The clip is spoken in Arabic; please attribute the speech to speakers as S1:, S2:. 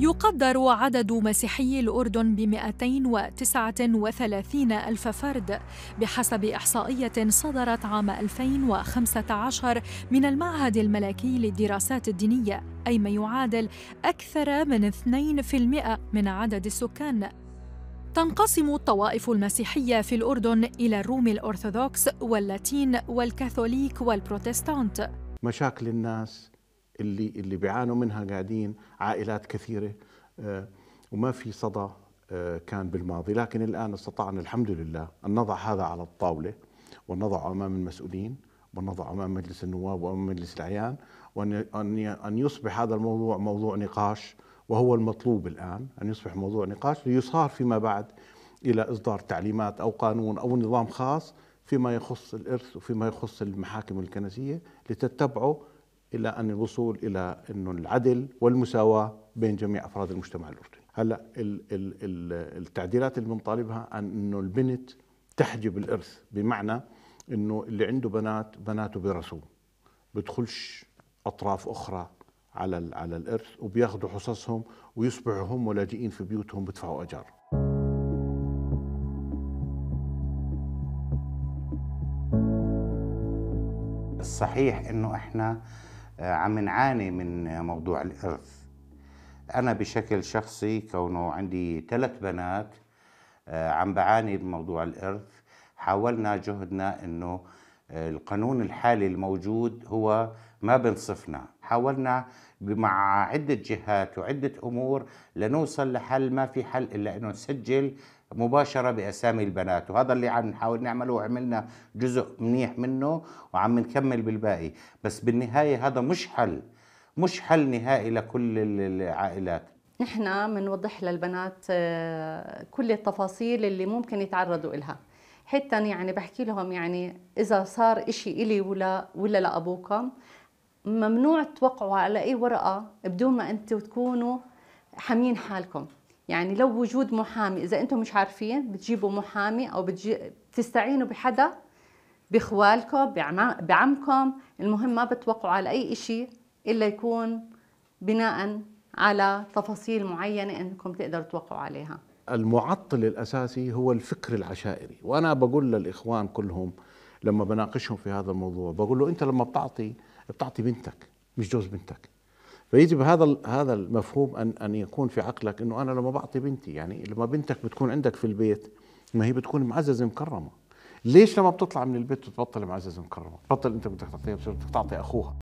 S1: يقدر عدد مسيحي الأردن ب 239 ألف فرد بحسب إحصائية صدرت عام 2015 من المعهد الملكي للدراسات الدينية أي ما يعادل أكثر من 2% من عدد السكان تنقسم الطوائف المسيحية في الأردن إلى الروم الأرثوذكس واللاتين والكاثوليك والبروتستانت
S2: مشاكل الناس اللي اللي بيعانوا منها قاعدين عائلات كثيره آه، وما في صدى آه، كان بالماضي لكن الان استطعنا الحمد لله ان نضع هذا على الطاوله ونضع امام المسؤولين ونضع امام مجلس النواب وامام مجلس الاعيان وان ان يصبح هذا الموضوع موضوع نقاش وهو المطلوب الان ان يصبح موضوع نقاش ليصار فيما بعد الى اصدار تعليمات او قانون او نظام خاص فيما يخص الارث وفيما يخص المحاكم الكنسيه لتتبعه الى ان الوصول الى انه العدل والمساواه بين جميع افراد المجتمع الاردني. هلا ال ال ال التعديلات اللي بنطالبها عن انه البنت تحجب الارث بمعنى انه اللي عنده بنات بناته بيرثوه بدخلش اطراف اخرى على على الارث وبياخذوا حصصهم ويصبحوا هم ولاجئين في بيوتهم بدفعوا اجار.
S3: الصحيح انه احنا آه، عم نعاني من موضوع الإرث أنا بشكل شخصي كونه عندي ثلاث بنات آه، عم بعاني بموضوع الإرث حاولنا جهدنا أنه آه، القانون الحالي الموجود هو ما بنصفنا حاولنا مع عدة جهات وعدة أمور لنوصل لحل ما في حل إلا أنه نسجل مباشرة بأسامي البنات وهذا اللي عم نحاول نعمله وعملنا جزء منيح منه وعم نكمل بالباقي بس بالنهاية هذا مش حل مش حل نهائي لكل العائلات
S4: نحن بنوضح للبنات آه، كل التفاصيل اللي ممكن يتعرضوا لها حتى يعني بحكي لهم يعني اذا صار إشي الي ولا ولا لابوكم ممنوع توقعوا على اي ورقه بدون ما أنتوا تكونوا حامين حالكم يعني لو وجود محامي اذا انتم مش عارفين بتجيبوا محامي او بتجي... بتستعينوا بحدا باخوالكم بعمكم المهم ما بتوقعوا على اي شيء الا يكون بناء على تفاصيل معينه انكم تقدروا توقعوا عليها
S2: المعطل الاساسي هو الفكر العشائري وانا بقول للاخوان كلهم لما بناقشهم في هذا الموضوع بقول له انت لما بتعطي بتعطي بنتك مش جوز بنتك فيجب هذا هذا المفهوم ان ان يكون في عقلك انه انا لما بعطي بنتي يعني لما بنتك بتكون عندك في البيت ما هي بتكون معززه مكرمه ليش لما
S1: بتطلع من البيت بتبطل معززه مكرمه بتبطل انت بدك تعطيها بتصير بدك تعطي اخوها